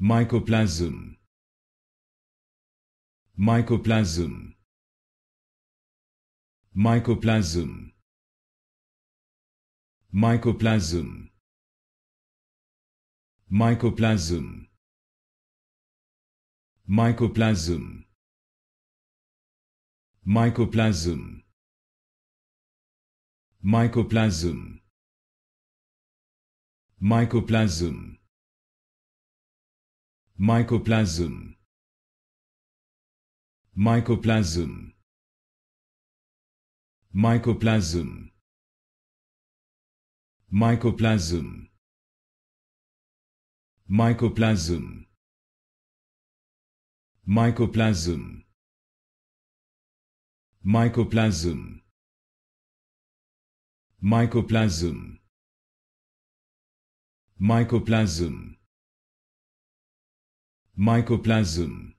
mycoplasm mycoplasm mycoplasm mycoplasm mycoplasm mycoplasm mycoplasm mycoplasm mycoplasm mycoplasm mycoplasm mycoplasm mycoplasm mycoplasm mycoplasm mycoplasm mycoplasm mycoplasm mycoplasm